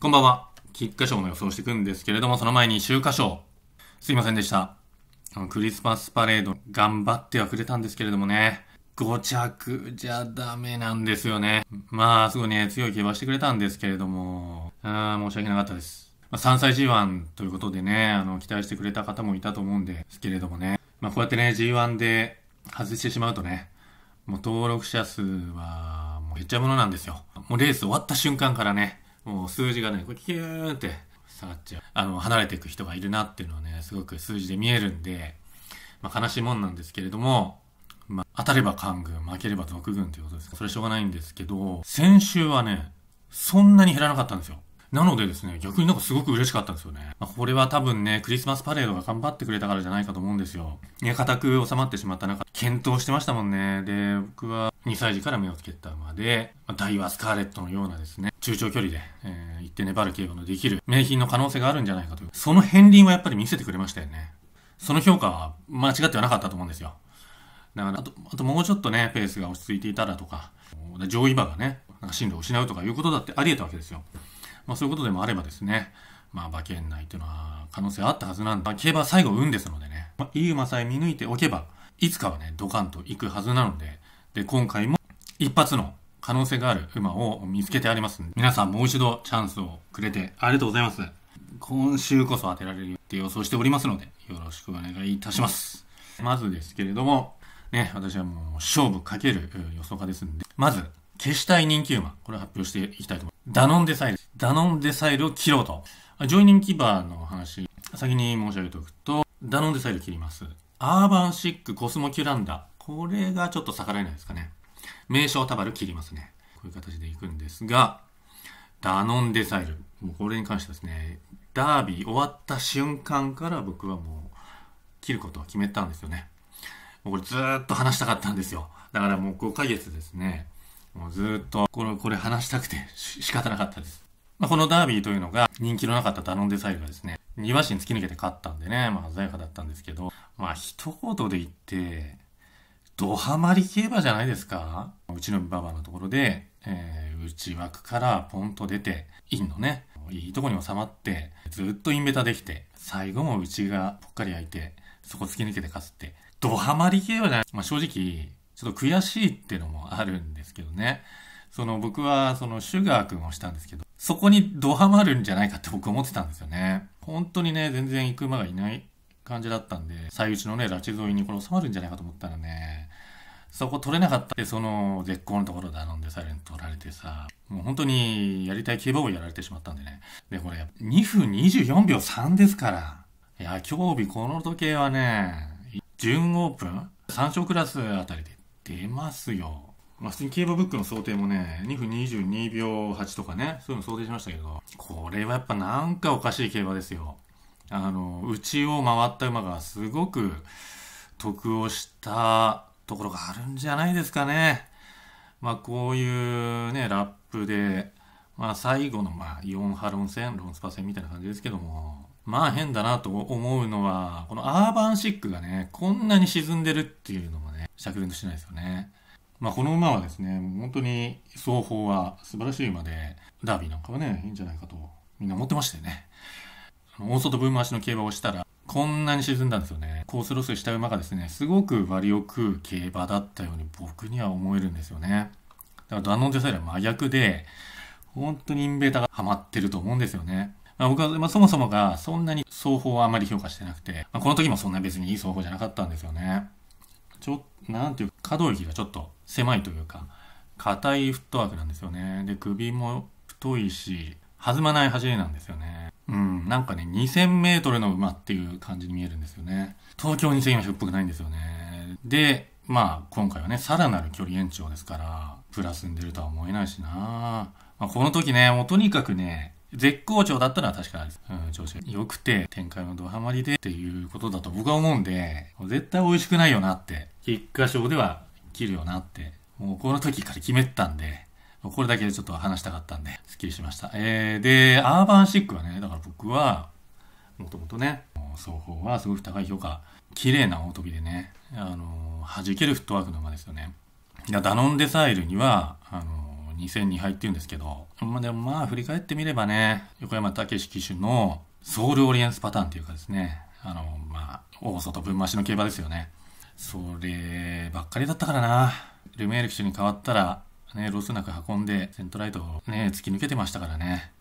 こんばんは。菊花賞の予想していくんですけれども、その前に秋華賞。すいませんでした。のクリスマスパレード、頑張ってはくれたんですけれどもね。5着じゃダメなんですよね。まあ、すごいね、強い競馬してくれたんですけれども、あ申し訳なかったです。まあ、3歳 G1 ということでね、あの、期待してくれた方もいたと思うんですけれどもね。まあ、こうやってね、G1 で外してしまうとね、もう登録者数はもう減っちゃうものなんですよ。もうレース終わった瞬間からね、もう数字がね、これキューンって下がっちゃう。あの、離れていく人がいるなっていうのはね、すごく数字で見えるんで、まあ、悲しいもんなんですけれども、まあ、当たれば官軍、負ければ俗軍ということですそれしょうがないんですけど、先週はね、そんなに減らなかったんですよ。なのでですね、逆になんかすごく嬉しかったんですよね。まあ、これは多分ね、クリスマスパレードが頑張ってくれたからじゃないかと思うんですよ。ね、固く収まってしまった中、検討してましたもんね。で、僕は2歳児から目をつけたまで、ダイワスカーレットのようなですね、中長距離で、えー、行って粘る警護のできる名品の可能性があるんじゃないかという、その片鱗はやっぱり見せてくれましたよね。その評価は間違ってはなかったと思うんですよ。だから、あと、あともうちょっとね、ペースが落ち着いていたらとか、上位馬がね、なんか進路を失うとかいうことだってあり得たわけですよ。まあそういうことでもあればですね、まあ馬券内というのは可能性あったはずなんだ。競馬は最後運ですのでね、まあ、いい馬さえ見抜いておけば、いつかはね、ドカンと行くはずなので、で、今回も一発の可能性がある馬を見つけてありますんで、皆さんもう一度チャンスをくれてありがとうございます。今週こそ当てられるって予想しておりますので、よろしくお願いいたします。まずですけれども、ね、私はもう勝負かける予想家ですんで、まず、消したい人気馬、これ発表していきたいと思います。ダノンデサイル。ダノンデサイルを切ろうと。上位人気馬の話、先に申し上げておくと、ダノンデサイル切ります。アーバンシックコスモキュランダこれがちょっと逆らえないですかね。名称タバル切りますね。こういう形でいくんですが、ダノンデザイル。もうこれに関してですね、ダービー終わった瞬間から僕はもう切ることを決めたんですよね。もうこれずっと話したかったんですよ。だからもう5ヶ月ですね。もうずっとこれ、これ話したくて仕方なかったです。まあ、このダービーというのが人気のなかったダノンデザイルがですね、庭師に突き抜けて勝ったんでね、まあ鮮やかだったんですけど、まあ一言で言って、ドハマり競馬じゃないですかうちの馬場のところで、えー、内枠からポンと出て、インのね、いいとこに収まって、ずっとインベタできて、最後も内がぽっかり開いて、そこ突き抜けて勝つって、ドハマり競馬じゃない。まあ、正直、ちょっと悔しいってのもあるんですけどね。その僕はそのシュガー君をしたんですけど、そこにドハマるんじゃないかって僕思ってたんですよね。本当にね、全然行く馬がいない感じだったんで、最内のね、拉致沿いにこれ収まるんじゃないかと思ったらね、そこ取れなかったで、その絶好のところで頼んでサイレント取られてさ、もう本当にやりたい競馬をやられてしまったんでね。で、これ2分24秒3ですから。いや、今日日この時計はね、準オープン ?3 勝クラスあたりで出ますよ。まあ、普通に競馬ブックの想定もね、2分22秒8とかね、そういうの想定しましたけど、これはやっぱなんかおかしい競馬ですよ。あの、うちを回った馬がすごく得をしたところがあるんじゃないですかね。まあ、こういうね、ラップで、まあ、最後の、まあ、イオンハロン戦、ロンスパ戦みたいな感じですけども、まあ変だなと思うのは、このアーバンシックがね、こんなに沈んでるっていうのもね、釈然としないですよね。まあこの馬はですね、本当に双方は素晴らしい馬で、ダービーなんかはね、いいんじゃないかとみんな思ってましたよね。大外分回しの競馬をしたら、こんなに沈んだんですよね。コースロスした馬がですね、すごく割を食う競馬だったように僕には思えるんですよね。だからダノン・ジョサイラ真逆で、本当にインベーターがハマってると思うんですよね。まあ、僕は、まあ、そもそもがそんなに双方はあまり評価してなくて、まあ、この時もそんな別にいい双方じゃなかったんですよね。ちょ、なんていうか、可動域がちょっと狭いというか、硬いフットワークなんですよね。で、首も太いし、弾まない走りなんですよね。うん、なんかね、2000メートルの馬っていう感じに見えるんですよね。東京2400っぽくないんですよね。で、まあ、今回はね、さらなる距離延長ですから、プラスに出るとは思えないしなまあ、この時ね、もうとにかくね、絶好調だったのは確かです。うん、調子が良くて、展開のドハマりでっていうことだと僕は思うんで、絶対美味しくないよなって、一箇所では切るよなって、もうこの時から決めてたんで、これだけでちょっと話したかったんで、スッキリしました。えー、で、アーバンシックはね、だから僕は、もともとね、双方はすごく高い評価、綺麗な大飛びでね、あの、弾けるフットワークの馬ですよね。ダノンデサイルには、あの、2002杯っていうんですけど、まあでもまあ振り返ってみればね、横山武史騎手のソウルオリエンスパターンというかですね、あの、まあ、大外分回しの競馬ですよね。そればっかりだったからな。ルメール騎手に変わったら、ね、ロスなく運んで、セントライトをね、突き抜けてましたからね。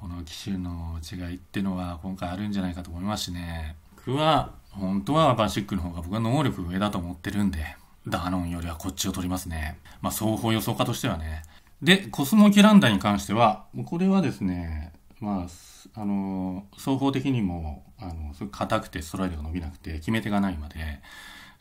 この機種の違いってのは今回あるんじゃないかと思いますしね。僕は、本当はバシックの方が僕は能力上だと思ってるんで、ダノンよりはこっちを取りますね。まあ、双方予想家としてはね。で、コスモキランダに関しては、これはですね、まあ、あの、双方的にも、あの、すごい硬くてストライドが伸びなくて、決め手がないまで、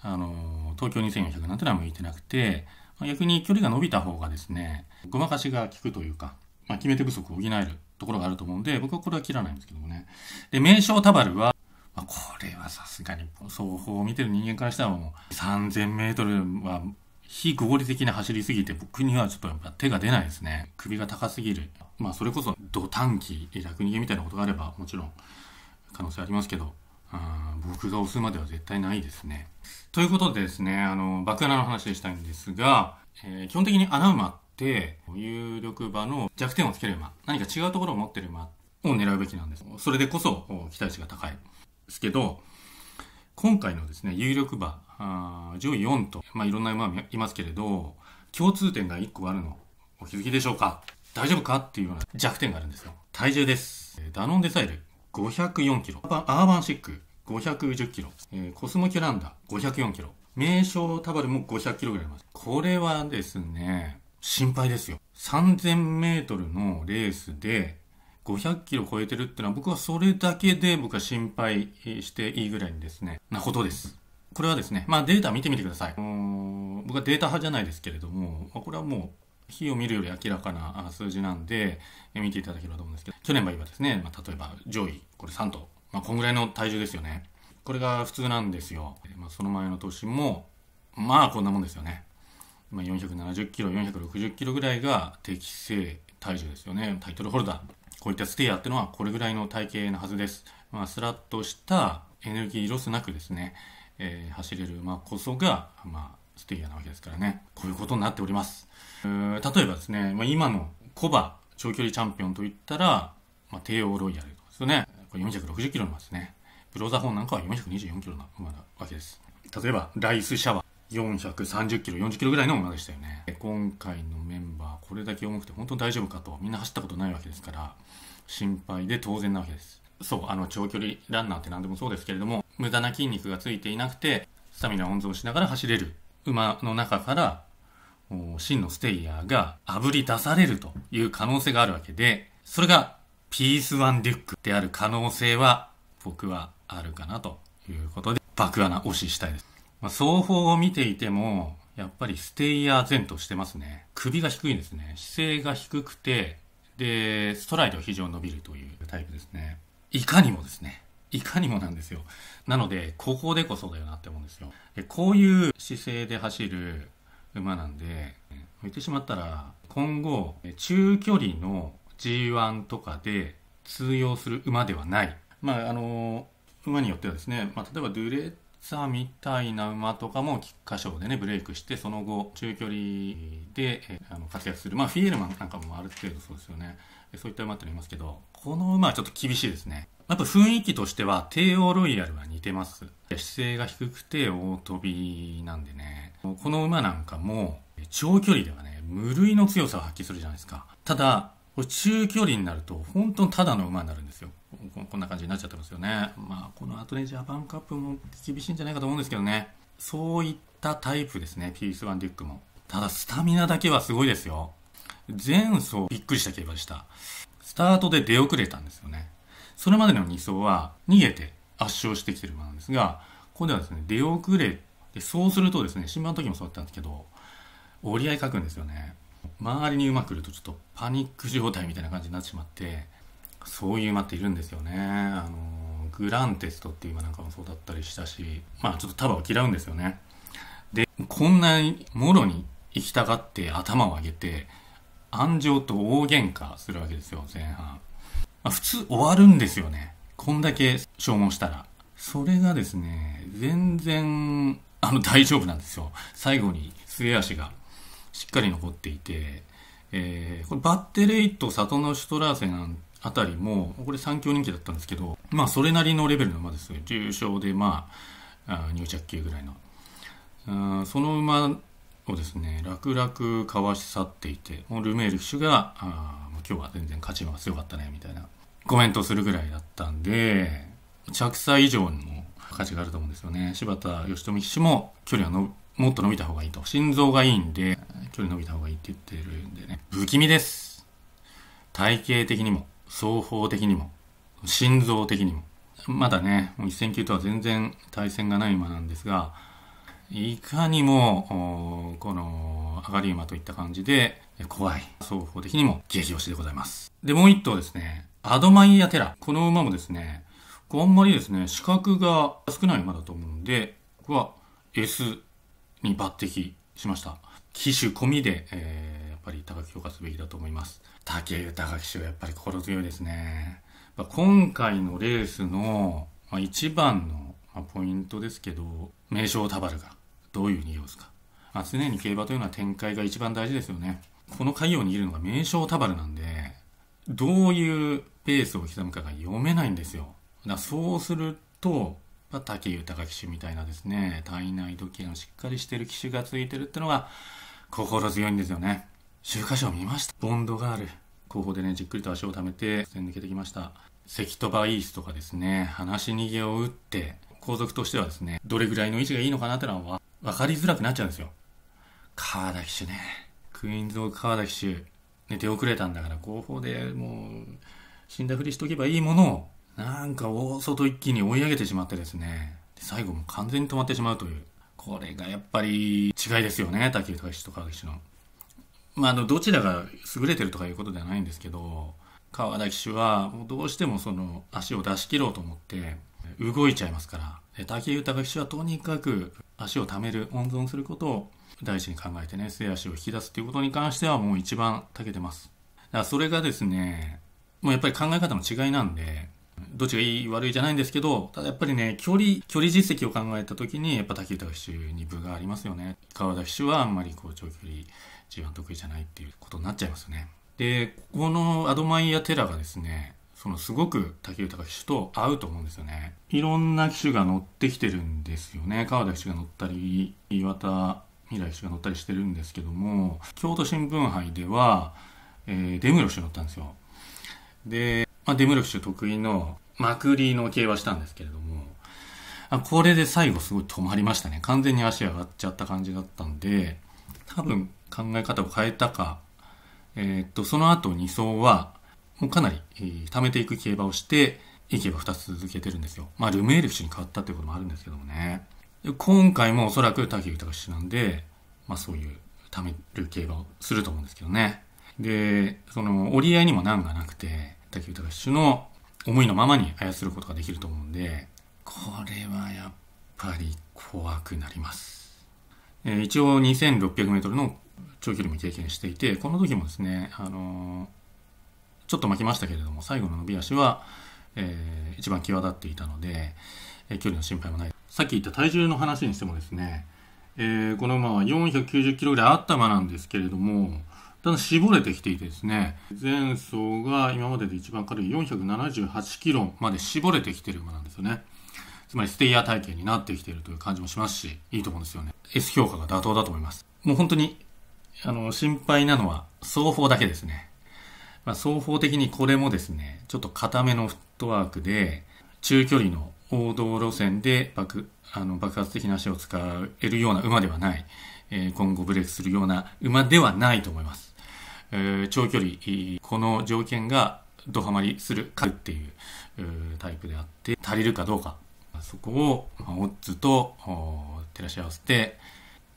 あの、東京2400なんてのは向いてなくて、逆に距離が伸びた方がですね、ごまかしが効くというか、まあ、決め手不足を補えるところがあると思うんで、僕はこれは切らないんですけどもね。で、名称タバルは、まあ、これはさすがに、双方を見てる人間からしたらもう、3000メートルは非合理的な走りすぎて、僕にはちょっとやっぱ手が出ないですね。首が高すぎる。まあ、それこそ、土短期、楽逃げみたいなことがあれば、もちろん、可能性ありますけど、僕が押すまでは絶対ないですね。ということでですね、あの、爆穴の話したいんですが、えー、基本的に穴馬って、有力馬の弱点をつける馬、何か違うところを持ってる馬を狙うべきなんです。それでこそ期待値が高い。ですけど、今回のですね、有力馬、あ上位4と、まあ、いろんな馬いますけれど、共通点が1個あるの、お気づきでしょうか大丈夫かっていうような弱点があるんですよ。体重です。ダノンデサイル、504キロ。アーバンシック、510キロ、えー、コスモキュランダ504キロ、名称タバルも500キロぐらいあります。これはですね、心配ですよ。3000メートルのレースで500キロ超えてるってのは僕はそれだけで僕は心配していいぐらいにですね、なことです。これはですね、まあデータ見てみてください。僕はデータ派じゃないですけれども、これはもう日を見るより明らかな数字なんで、見ていただければと思うんですけど、去年は今ですね、まあ、例えば上位、これ3頭、まあ、こんぐらいの体重ですよね。これが普通なんですよ。まあ、その前の年も、まあこんなもんですよね。まあ、470キロ、460キロぐらいが適正体重ですよね。タイトルホルダー。こういったステイヤーってのはこれぐらいの体型なはずです。まあ、スラッとしたエネルギーロスなくですね、えー、走れる馬こそが、まあ、ステイヤーなわけですからね。こういうことになっております。例えばですね、まあ、今のコバ長距離チャンピオンといったら、まあ、帝王ロイヤルですよね。460キロの馬ですね。ブローザホーンなんかは424キロの馬なわけです。例えば、ライスシャワー。430キロ、40キロぐらいの馬でしたよね。今回のメンバー、これだけ重くて本当に大丈夫かと、みんな走ったことないわけですから、心配で当然なわけです。そう、あの、長距離ランナーって何でもそうですけれども、無駄な筋肉がついていなくて、スタミナ温存しながら走れる馬の中から、真のステイヤーが炙り出されるという可能性があるわけで、それがピースワンデュックである可能性は僕はあるかなということで、爆穴推ししたいです。まあ、双方を見ていても、やっぱりステイヤー前としてますね。首が低いんですね。姿勢が低くて、で、ストライド非常に伸びるというタイプですね。いかにもですね。いかにもなんですよ。なので、ここでこそだよなって思うんですよ。でこういう姿勢で走る馬なんで、言ってしまったら、今後、中距離の G1 とかで通用する馬ではない、まあ、あの馬によってはですね、まあ、例えばドゥレッツァみたいな馬とかも菊花賞でねブレイクしてその後中距離で、えあの活躍する、まあ、フィエルマンなんかもある程度そうですよねそういった馬ってありますけどこの馬はちょっと厳しいですねやっぱ雰囲気としては帝王ロイヤルは似てます姿勢が低くて大飛びなんでねこの馬なんかも長距離ではね無類の強さを発揮するじゃないですかただこれ中距離になると本当にただの馬になるんですよこんな感じになっちゃってますよねまあこの後ねジャパンカップも厳しいんじゃないかと思うんですけどねそういったタイプですねピースワンデュックもただスタミナだけはすごいですよ前走びっくりした競馬でしたスタートで出遅れたんですよねそれまでの2走は逃げて圧勝してきてる馬なんですがここではですね出遅れそうするとですね新馬の時もそうだったんですけど折り合い書くんですよね周りに馬来るとちょっとパニック状態みたいな感じになってしまってそういう馬っているんですよねあのグランテストっていう馬なんかもそうだったりしたしまあちょっと束を嫌うんですよねでこんなにもろに行きたがって頭を上げて安城と大喧嘩するわけですよ前半、まあ、普通終わるんですよねこんだけ消耗したらそれがですね全然あの大丈夫なんですよ最後に末足がしっかり残っていて、えー、これバッテレイと里のシュトラーセンあたりも、これ3強人気だったんですけど、まあ、それなりのレベルの馬です。重賞で、まあ、あ入着級ぐらいの。あその馬をですね、楽々かわし去っていて、もうルメール騎手が、あ今日は全然勝ちが強かったね、みたいなコメントするぐらいだったんで、着差以上の価値があると思うんですよね。柴田義富騎手も距離はのもっと伸びた方がいいと。心臓がいいんで、距離伸びた方がいいって言ってるんでね。不気味です。体型的にも、双方的にも、心臓的にも。まだね、もう1000級とは全然対戦がない馬なんですが、いかにも、この、上がり馬といった感じで、怖い。双方的にも激推しでございます。で、もう一頭ですね、アドマイアテラ。この馬もですね、あんまりですね、資格が少ない馬だと思うんで、ここは S に抜擢しました。機種込みで、えー、やっぱり高木評価すべきだと思います。武豊騎手はやっぱり心強いですね。今回のレースの、まあ、一番のポイントですけど、名称タバルがどういう逃げをすか。まあ、常に競馬というのは展開が一番大事ですよね。この鍵を握るのが名称タバルなんで、どういうペースを刻むかが読めないんですよ。だそうすると、まあ、豊騎手みたいなですね、体内時計のしっかりしてる機種がついてるってのが心強いんですよね。週刊賞見ました。ボンドガール。後方でね、じっくりと足を貯めて、線抜けてきました。関戸バイースとかですね、話し逃げを打って、後続としてはですね、どれぐらいの位置がいいのかなってのは分かりづらくなっちゃうんですよ。川田騎手ね。クイーンズ・オーク川田騎手、ね、出遅れたんだから後方でもう、死んだふりしとけばいいものを、なんか大外一気に追い上げてしまってですね、最後も完全に止まってしまうという。これがやっぱり違いですよね、竹内隆と川岸の。まあ、あの、どちらが優れてるとかいうことではないんですけど、川田騎手はもうどうしてもその足を出し切ろうと思って動いちゃいますから、竹豊隆騎手はとにかく足を貯める、温存することを大事に考えてね、末足を引き出すということに関してはもう一番たけてます。だからそれがですね、もうやっぱり考え方の違いなんで、どっちがいい悪いじゃないんですけど、ただやっぱりね、距離、距離実績を考えた時に、やっぱ竹豊騎手に分がありますよね。川田騎手はあんまりこう長距離 G1 得意じゃないっていうことになっちゃいますよね。で、ここのアドマイヤ・テラがですね、そのすごく竹豊騎手と合うと思うんですよね。いろんな騎手が乗ってきてるんですよね。川田騎手が乗ったり、岩田未来騎手が乗ったりしてるんですけども、京都新聞杯では、えー、デムロ騎手乗ったんですよ。で、まあ、デムルクシュ得意のまくりの競馬したんですけれども、あこれで最後すごい止まりましたね。完全に足上がっちゃった感じだったんで、多分考え方を変えたか、えー、っと、その後2走は、もうかなり、えー、溜めていく競馬をして、いい競馬2つ続けてるんですよ。まあ、ルメールシュに変わったっていうこともあるんですけどもね。今回もおそらく竹豊騎手なんで、まあそういう溜める競馬をすると思うんですけどね。で、その折り合いにも難がなッシュの思いのままに操ることができると思うんで、これはやっぱり怖くなります。えー、一応2600メートルの長距離も経験していて、この時もですね、あのー、ちょっと巻きましたけれども、最後の伸び足は、えー、一番際立っていたので、えー、距離の心配もない。さっき言った体重の話にしてもですね、えー、この馬は490キロぐらいあった馬なんですけれども、だんだん絞れてきていてですね、前走が今までで一番軽い478キロまで絞れてきてる馬なんですよね。つまりステイヤー体系になってきているという感じもしますし、いいと思うんですよね。S 評価が妥当だと思います。もう本当に、あの、心配なのは、双方だけですね。まあ、双方的にこれもですね、ちょっと固めのフットワークで、中距離の王道路線で爆あの爆発的な足を使えるような馬ではない、えー、今後ブレイクするような馬ではないと思います。え長距離、この条件がドハマりするかっていうタイプであって、足りるかどうか、そこを、まオッズと照らし合わせて、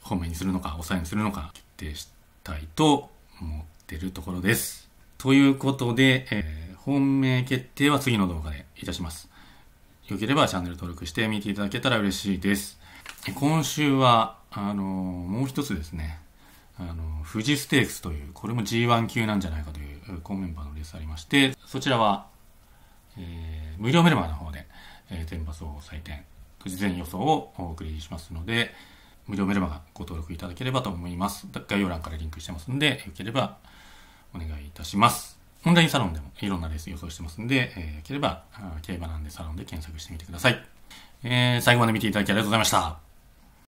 本命にするのか、抑えにするのか、決定したいと思ってるところです。ということで、えー、本命決定は次の動画でいたします。よければチャンネル登録して見ていただけたら嬉しいです。今週は、あのー、もう一つですね、あの、富士ステークスという、これも G1 級なんじゃないかという、高メンバーのレースありまして、そちらは、えー、無料メルマガの方で、えー、天を採点、くじ全予想をお送りしますので、無料メルマガご登録いただければと思います。概要欄からリンクしてますんで、よければお願いいたします。オンラインサロンでもいろんなレース予想してますんで、えー、よければ、競馬なんでサロンで検索してみてください。えー、最後まで見ていただきありがとうございました。